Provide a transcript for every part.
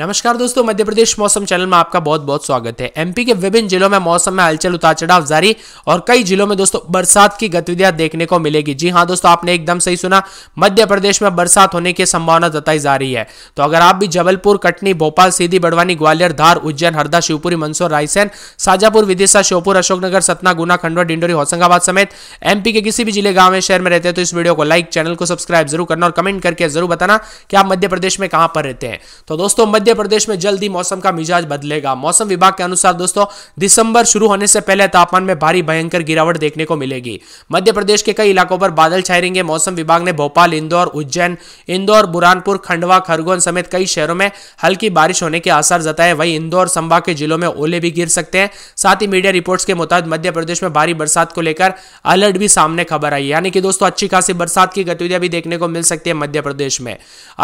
नमस्कार दोस्तों मध्य प्रदेश मौसम चैनल में आपका बहुत बहुत स्वागत है एमपी के विभिन्न जिलों में मौसम में हलचल उतार चढ़ाव जारी और कई जिलों में दोस्तों बरसात की गतिविधियां देखने को मिलेगी जी हाँ दोस्तों आपने एकदम सही सुना मध्य प्रदेश में बरसात होने की संभावना जताई जा रही है तो अगर आप भी जबलपुर कटनी भोपाल सीधी बड़वानी ग्वालियर धार उज्जैन हरदा शिवपुरी मंदसौर रायसेन साजापुर विदिशा श्योपुर अशोकनगर सतना गुना खंडवा डिंडोरी होशंगाबाद समेत एमपी के किसी भी जिले गांव में शहर में रहते हैं तो इस वीडियो को लाइक चैनल को सब्सक्राइब जरूर करना और कमेंट करके जरूर बताना कि आप मध्य प्रदेश में कहां पर रहते हैं तो दोस्तों मध्य मध्य प्रदेश में जल्द ही मौसम का मिजाज बदलेगा मौसम विभाग के अनुसार दोस्तों दिसंबर शुरू होने से पहले तापमान में भारी भयंकर गिरावट देखने को मिलेगी मध्य प्रदेश के कई इलाकों पर बादल छाए रहेंगे मौसम विभाग ने भोपाल इंदौर उज्जैन इंदौर बुरानपुर खंडवा खरगोन समेत कई शहरों में हल्की बारिश होने के आसार जताए वही इंदौर संभाग के जिलों में ओले भी गिर सकते हैं साथ ही मीडिया रिपोर्ट्स के मुताबिक मध्य प्रदेश में भारी बरसात को लेकर अलर्ट भी सामने खबर आई यानी कि दोस्तों अच्छी खासी बरसात की गतिविधियां भी देखने को मिल सकती है मध्य प्रदेश में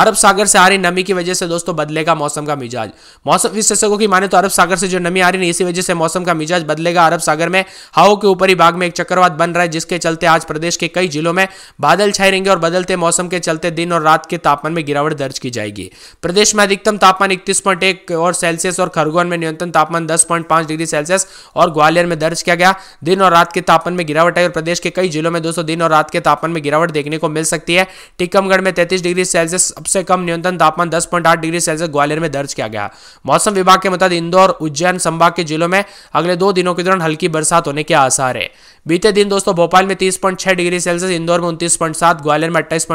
अरब सागर से आ रही नमी की वजह से दोस्तों बदलेगा मौसम का मिजाज मौसम विशेषज्ञों की माने तो अरब सागर से जो नमी आ रही है इसी वजह से मौसम का मिजाज बदलेगा अरब सागर में हाओ के ऊपरी भाग में एक चक्रवात बन रहा है जिसके चलते आज प्रदेश के कई जिलों में बादल छाए रहेंगे और बदलते मौसम के चलते दिन और रात के तापमान में गिरावट दर्ज की जाएगी प्रदेश में अधिकतम तापमान इकतीस और सेल्सियस और खरगोन में न्यूनतम तापमान दस डिग्री सेल्सियस और ग्वालियर में दर्ज किया गया दिन और रात के तापमान में गिरावट आई और प्रदेश के कई जिलों में दो दिन और रात के तापमान में गिरावट देखने को मिल सकती है टीकमगढ़ में तैतीस डिग्री सेल्सियस सबसे कम न्यूनतम तापमान दस पॉइंट आठ डिग्री सेल्सियस ग्वालियर अंधेर में दर्ज किया गया मौसम विभाग के मुताबिक इंदौर उज्जैन संभाग के जिलों में अगले दो दिनों के दौरान हल्की बरसात होने के आसार है बीते दिन दोस्तों भोपाल में तीस डिग्री सेल्सियस इंदौर में उन्तीस ग्वालियर में अट्ठाईस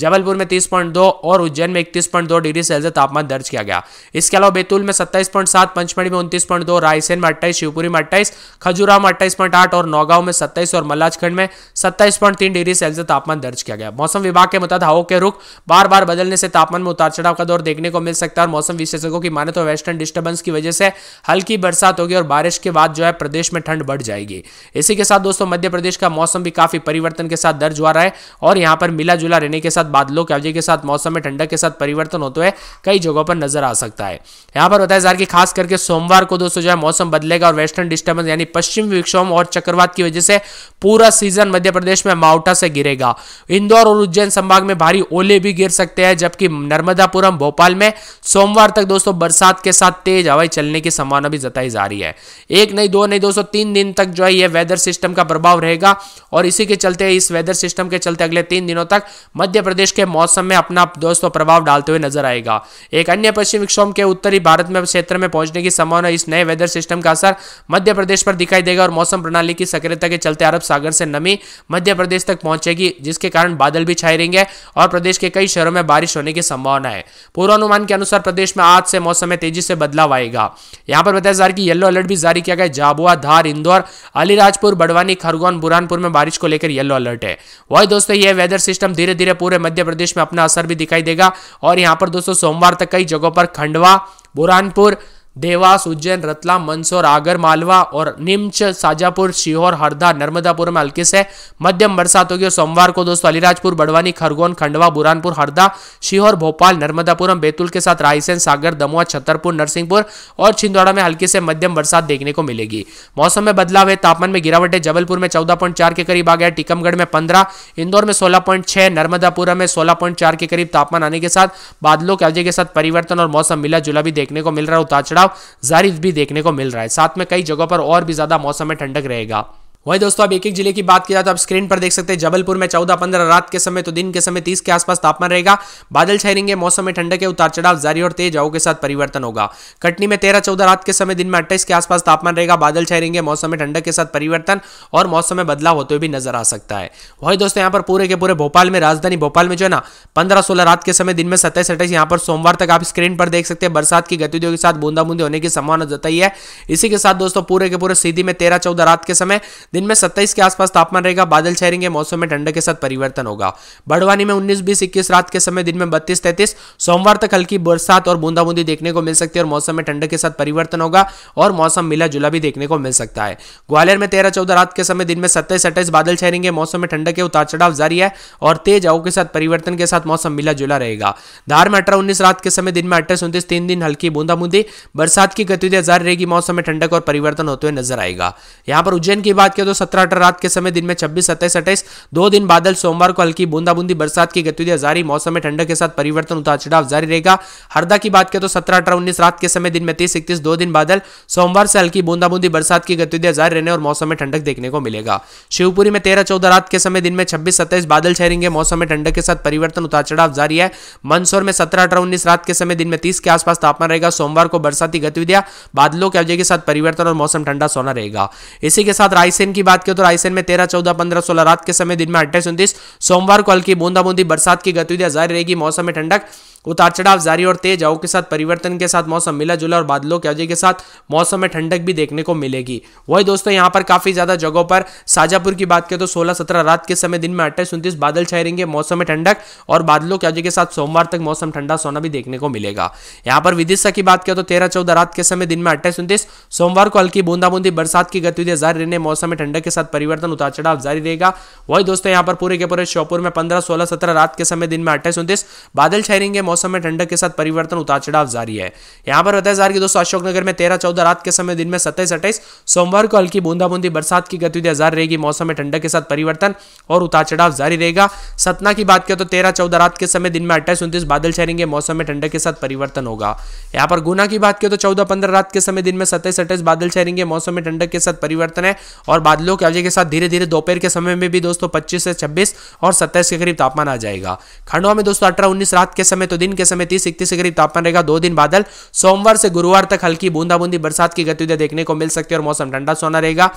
जबलपुर में तीस और उज्जैन में इकतीस डिग्री सेल्सियस तापमान दर्ज किया गया इसके अलावा बैतूल में सत्ताईस पॉइंट सात पंचमढ़ी में उन्तीस पॉइंट दो रायसेन में अट्ठाईस शिवपुरी में अट्ठाईस खजुरा में अट्ठाईस पॉइंट आठ और नौगांव में सत्ताईस और मल्लाजखंड में सत्ताईस पॉइंट तीन डिग्री सेल्सियस तापमान दर्ज किया गया मौसम विभाग के मुताबिक हवाओं के रुख बार बार बदलने से तापमान में उतार चढ़ाव का दौर देखने को मिल सकता है और मौसम विशेषज्ञों की माने तो वेस्टर्न डिस्टर्बेंस की वजह से हल्की बरसात होगी और बारिश के बाद जो है प्रदेश में ठंड बढ़ जाएगी इसी के साथ दोस्तों मध्य प्रदेश का मौसम भी काफी परिवर्तन के साथ दर्ज हुआ रहा है और यहाँ पर मिला जुला रहने के साथ बादलों के अवजय के साथ मौसम में ठंडक के साथ परिवर्तन होते हुए कई जगहों पर नजर आ सकता है यहाँ पर बताया जा रहा कि खास करके सोमवार को दोस्तों जो है मौसम बदलेगा और वेस्टर्न डिस्टर्बेंस यानी पश्चिम विक्षोभ और चक्रवात की वजह से पूरा सीजन मध्य प्रदेश में माउटा से गिरेगा इंदौर और उज्जैन संभाग में भारी ओले भी गिर सकते हैं जबकि नर्मदापुरम भोपाल में सोमवार तक दोस्तों बरसात के साथ तेज हवाएं चलने की संभावना भी जताई जा रही है एक नहीं दो नहीं दोस्तों तीन दिन तक जो है यह वेदर सिस्टम का प्रभाव रहेगा और इसी के चलते इस वेदर सिस्टम के चलते अगले तीन दिनों तक मध्य प्रदेश के मौसम में अपना दोस्तों प्रभाव डालते हुए नजर आएगा एक अन्य पश्चिम विक्षोभ के उत्तरी भारत में क्षेत्र में पहुंचने की संभावना इस नए वेदर सिस्टम का असर मध्य प्रदेश पर दिखाई देगा और मौसम प्रणाली की सक्रियता के चलते अरब सागर से नमी मध्य प्रदेश तक पहुंचेगी जिसके कारण बादल भी छाए रहेंगे और प्रदेश के कई शहरों में बारिश होने की संभावना है पूर्वानुमान के अनुसार प्रदेश में आज से मौसम में तेजी से बदलाव आएगा यहां पर बताया जा रहा है कि येलो अलर्ट भी जारी किया गया है झाबुआ धार इंदौर अलीराजपुर बड़वानी खरगोन बुरहानपुर में बारिश को लेकर येलो अलर्ट है वही दोस्तों ये वेदर सिस्टम धीरे धीरे पूरे मध्य प्रदेश में अपना असर भी दिखाई देगा और यहां पर दोस्तों सोमवार तक कई जगहों पर खंडवा बुरहानपुर देवास उज्जैन रतलाम मंदसौर आगर मालवा और निम्च साजापुर शिहोर हरदा नर्मदापुर में हल्की से मध्यम बरसात होगी और सोमवार को दोस्तों अलीराजपुर बड़वानी खरगोन खंडवा बुरानपुर हरदा शिहोर भोपाल नर्मदापुरम बैतूल के साथ रायसेन सागर दमुआ छतरपुर नरसिंहपुर और छिंदवाड़ा में हल्की से मध्यम बरसात देखने को मिलेगी मौसम में बदलाव है तापमान में गिरावट है जबलपुर में चौदह के करीब आ गया टीकमगढ़ में पंद्रह इंदौर में सोलह नर्मदापुरम में सोलह के करीब तापमान आने के साथ बादलों के अवजय के साथ परिवर्तन और मौसम मिला जुला भी देखने को मिल रहा है उताचड़ा बदलाव जारी भी देखने को मिल रहा है साथ में कई जगहों पर और भी ज़्यादा मौसम में ठंडक रहेगा वहीं दोस्तों अब एक एक जिले की बात की जाए तो आप स्क्रीन पर देख सकते हैं जबलपुर में चौदह पंद्रह रात के समय तो दिन के समय तीस के आसपास तापमान रहेगा बादल छाए रहेंगे मौसम में ठंडक के उतार चढ़ाव जारी और तेज हवाओं के साथ परिवर्तन होगा कटनी में तेरह चौदह रात के समय दिन में अट्ठाईस के आसपास तापमान रहेगा बादल छाए रहेंगे मौसम में ठंडक के साथ परिवर्तन और मौसम में बदलाव होते हुए भी नजर आ सकता है वही दोस्तों यहाँ पर पूरे के पूरे भोपाल में राजधानी भोपाल में जो है ना पंद्रह सोलह रात के समय दिन में सत्ताईस अट्ठाईस यहाँ पर सोमवार तक आप स्क्रीन पर देख सकते हैं बरसात की गतिविधियों के साथ बूंदाबूंदी होने की संभावना जताई है इसी के साथ दोस्तों पूरे के पूरे सीधी में तेरह चौदह रात के समय दिन में सत्ताईस के आसपास तापमान रहेगा बादल छहरेंगे मौसम में ठंड के साथ परिवर्तन होगा बड़वानी में उन्नीस बीस इक्कीस रात के समय दिन में बत्तीस तैतीस सोमवार तक हल्की बरसात और बूंदाबूंदी देखने को मिल सकती है और मौसम में ठंड के साथ परिवर्तन होगा और मौसम मिला जुला भी देखने को मिल सकता है ग्वालियर में तेरह चौदह रात के समय दिन में सत्ताईस अट्ठाईस बादल छहरेंगे मौसम में ठंड के उतार चढ़ाव जारी है और तेज आओ के साथ परिवर्तन के साथ मौसम मिला जुला रहेगा धार में अठारह उन्नीस रात के समय दिन में अट्ठाईस उन्तीस तीन दिन हल्की बूंदाबूंदी बरसात की गतिविधियां जारी रहेगी मौसम में ठंडक और परिवर्तन होते हुए नजर आएगा यहां पर उज्जैन की बात के तो सत्रह अठारह रात के समय दिन में छब्बीस सत्ताईस अट्ठाईस दो दिन बादल सोमवार को हल्की बूंदाबूंदी बरसात की गतिविधियां जारी मौसम में ठंडक के साथ परिवर्तन उतार चढ़ाव जारी रहेगा हरदा की बात करें तो सत्रह अठारह उन्नीस रात के समय दिन में तीस इकतीस दो दिन बादल सोमवार से हल्की बूंदाबूंदी बरसात की गतिविधियां जारी रहने और मौसम में ठंडक देखने को मिलेगा शिवपुरी में तेरह चौदह रात के समय दिन में छब्बीस सत्ताईस बादल छहरेंगे मौसम में ठंडक के साथ परिवर्तन उतार चढ़ाव जारी है मंदसौर में सत्रह अठारह उन्नीस रात के समय दिन में तीस के आसपास तापमान रहेगा सोमवार को बरसाती गतिविधियां बादलों के अवजय के साथ परिवर्तन और मौसम ठंडा सोना रहेगा इसी के साथ रायसेन टाइम की बात करें तो रायसेन में तेरह चौदह पंद्रह सोलह रात के समय दिन में अट्ठाईस उन्तीस सोमवार को हल्की बूंदा बूंदी बरसात की गतिविधियां जारी रहेगी मौसम में ठंडक उतार चढ़ाव जारी और तेज हवाओं के साथ परिवर्तन के साथ मौसम मिला जुला और बादलों के अवजय के साथ मौसम में ठंडक भी देखने को मिलेगी वही दोस्तों यहाँ पर काफी ज्यादा जगहों पर साजापुर की बात करें तो सोलह सत्रह रात के समय दिन में अट्ठाईस उन्तीस बादल छाए रहेंगे मौसम में ठंडक और बादलों के अवजय के साथ सोमवार तक मौसम ठंडा सोना भी देखने को मिलेगा यहाँ पर विदिशा की बात करें तो तेरह चौदह रात के समय दिन में अट्ठाईस उन्तीस सोमवार को हल्की बूंदाबूंदी बरसात की गतिविधियां जारी रहने मौसम में ठंडक के साथ परिवर्तन उतार चढ़ाव जारी रहेगा वही दोस्तों यहाँ पर पूरे के पूरे श्योपुर में पंद्रह सोलह सत्रह रात के समय दिन में अट्ठाईस उन्तीस बादल छह रहेंगे मौसम में ठंडक के साथ परिवर्तन उतार चढ़ाव जारी है यहाँ पर बताया जा रहा है दोस्तों अशोकनगर में तेरह चौदह रात के समय दिन में सत्ताईस अट्ठाईस सोमवार को हल्की बूंदाबूंदी बरसात की गतिविधियां जारी रहेगी मौसम में ठंडक के साथ परिवर्तन और उतार चढ़ाव जारी रहेगा सतना की बात करें तो तेरह चौदह रात के समय दिन में अट्ठाईस उन्तीस बादल छह रहेंगे मौसम में ठंडक के साथ परिवर्तन होगा यहाँ पर गुना की बात करें तो चौदह पंद्रह रात के समय दिन में सत्ताईस अट्ठाईस बादल छह रहेंगे मौसम में ठंडक के साथ परिवर्तन है और बादलों की वजह के साथ धीरे धीरे दोपहर के समय में भी दोस्तों पच्चीस से छब्बीस और सत्ताईस के करीब तापमान आ जाएगा खंडवा में दोस्तों अठारह उन्नीस रात के समय तो दिन के समय तीस इकतीस के करीब तापमान रहेगा दो दिन बादल सोमवार से गुरुवार तक हल्की बूंदा बूंदी बरसात की गतिविधियां देखने को मिल सकती है और मौसम ठंडा सोना रहेगा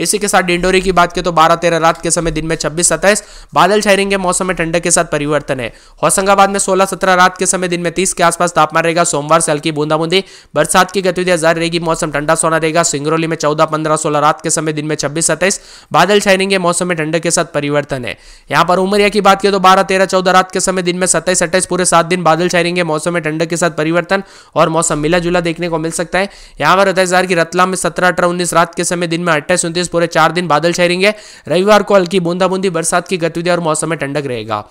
इसी के साथ डिंडोरी की बात की तो बारह तेरह रात के समय दिन में छब्बीस सत्ताईस बादल रहेंगे मौसम में ठंडक के साथ परिवर्तन है होशंगाबाद में सोलह सत्रह रात के समय दिन में तीस के आसपास तापमान रहेगा सोमवार से हल्की बूंदाबूंदी बरसात की गतिविधियां जारी रहेगी मौसम ठंडा सोना रहेगा सिंगरौली में चौदह पंद्रह सोलह रात के समय दिन में छब्बीस सत्ताईस बादल रहेंगे मौसम में ठंडक के साथ परिवर्तन है यहाँ पर उमरिया की बात की तो बारह तेरह चौदह रात के समय दिन में सत्ताईस अट्ठाईस पूरे सात दिन बादल रहेंगे मौसम में ठंडक के साथ परिवर्तन और मौसम मिला जुला देखने को मिल सकता है यहाँ पर है रतलाम में सत्रह अठारह उन्नीस रात के समय दिन में अट्ठाईस उन्तीस पूरे चार दिन बादल छाई रहेंगे रविवार को हल्की बूंदाबूंदी बरसात की गतिविधि और मौसम में ठंडक रहेगा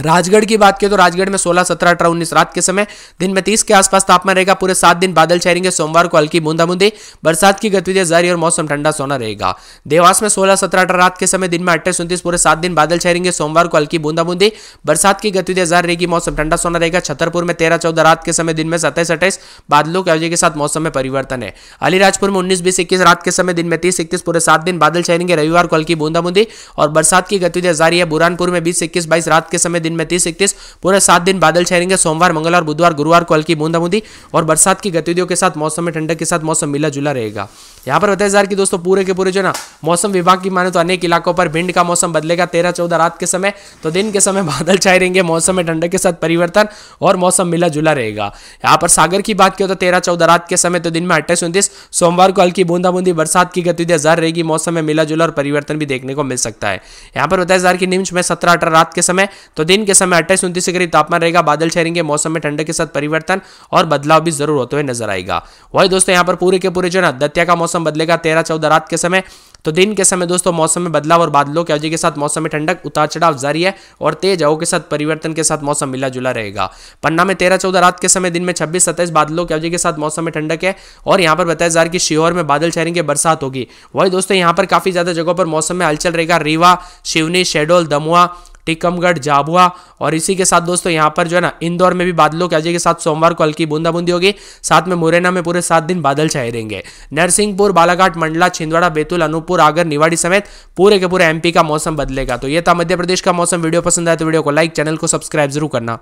राजगढ़ की बात करें तो राजगढ़ में 16, 17, अठारह उन्नीस रात के समय दिन में 30 के आसपास तापमान रहेगा पूरे सात दिन बादल छाएंगे सोमवार को हल्की बूंदाबूंदी बरसात की गतिविधियां जारी और मौसम ठंडा सोना रहेगा देवास में 16, 17, अठारह रात के समय दिन में अट्ठाईस उन्तीस पूरे सात दिन बादल छाएंगे सोमवार को हल्की बूंदाबूंदी बरसात की गतिविधियां जारी रहेगी मौसम ठंडा सोना रहेगा छतरपुर में तेरह चौदह रात के समय दिन में सत्ताईस अट्ठाईस बादलों के अवजय के साथ मौसम में परिवर्तन है अलीराजपुर में उन्नीस बीस इक्कीस रात के समय दिन में तीस इक्कीस पूरे सात दिन बादल छाएंगे रविवार को हल्की बूंदाबूंदी और बरसात की गतिविधियां जारी है बुरानपुर में बीस इक्कीस बाईस रात के समय दिन में तीस इकतीस पूरे सात दिन बादल छहरेंगे सोमवार मंगलवार बुधवार गुरुवार को हल्की बूंदाबूंदी और बरसात की गतिविधियों के साथ मौसम में ठंडक के साथ मौसम मिला जुला रहेगा यहाँ पर बताया जा रहा है कि दोस्तों पूरे के पूरे जो ना मौसम विभाग की माने तो अनेक इलाकों पर भिंड का मौसम बदलेगा तेरह चौदह रात के समय तो दिन के समय बादल छाए रहेंगे मौसम में ठंडक के साथ परिवर्तन और मौसम मिला जुला रहेगा यहाँ पर सागर की बात की तो तेरह चौदह रात के समय तो दिन में अट्ठाईस उन्तीस सोमवार को हल्की बूंदाबूंदी बरसात की गतिविधियां जर रहेगी मौसम में मिला जुला और परिवर्तन भी देखने को मिल सकता है यहाँ पर बताया जा रहा है कि निम्च में सत्रह अठारह रात के समय तो दिन दिन के समय अट्ठाईस उन्तीस के करीब तापमान रहेगा बादल छहरेंगे मौसम में ठंडक के साथ परिवर्तन और बदलाव भी जरूर होते हुए नजर आएगा वही दोस्तों यहाँ पर पूरे के पूरे जो है दत्या का मौसम बदलेगा तेरह चौदह रात के समय तो दिन के समय दोस्तों मौसम में बदलाव और बादलों के अवधि के साथ मौसम में ठंडक उतार चढ़ाव जारी है और तेज हवाओं के साथ परिवर्तन के साथ मौसम मिला जुला रहेगा पन्ना में तेरह चौदह रात के समय दिन में छब्बीस सत्ताईस बादलों के अवधि के साथ मौसम में ठंडक है और यहां पर बताया जा रहा है कि शिहोर में बादल छहरेंगे बरसात होगी वही दोस्तों यहां पर काफी ज्यादा जगहों पर मौसम में हलचल रहेगा रीवा शिवनी शेडोल दमुआ टीकमगढ़ झाबुआ और इसी के साथ दोस्तों यहाँ पर जो है ना इंदौर में भी बादलों के अजय के साथ सोमवार को हल्की बूंदाबूंदी होगी साथ में मुरैना में पूरे सात दिन बादल छाए रहेंगे नरसिंहपुर बालाघाट मंडला छिंदवाड़ा बैतूल अनूपुर आगर निवाड़ी समेत पूरे के पूरे एमपी का मौसम बदलेगा तो यह था मध्य प्रदेश का मौसम वीडियो पसंद आए तो वीडियो को लाइक चैनल को सब्सक्राइब जरूर करना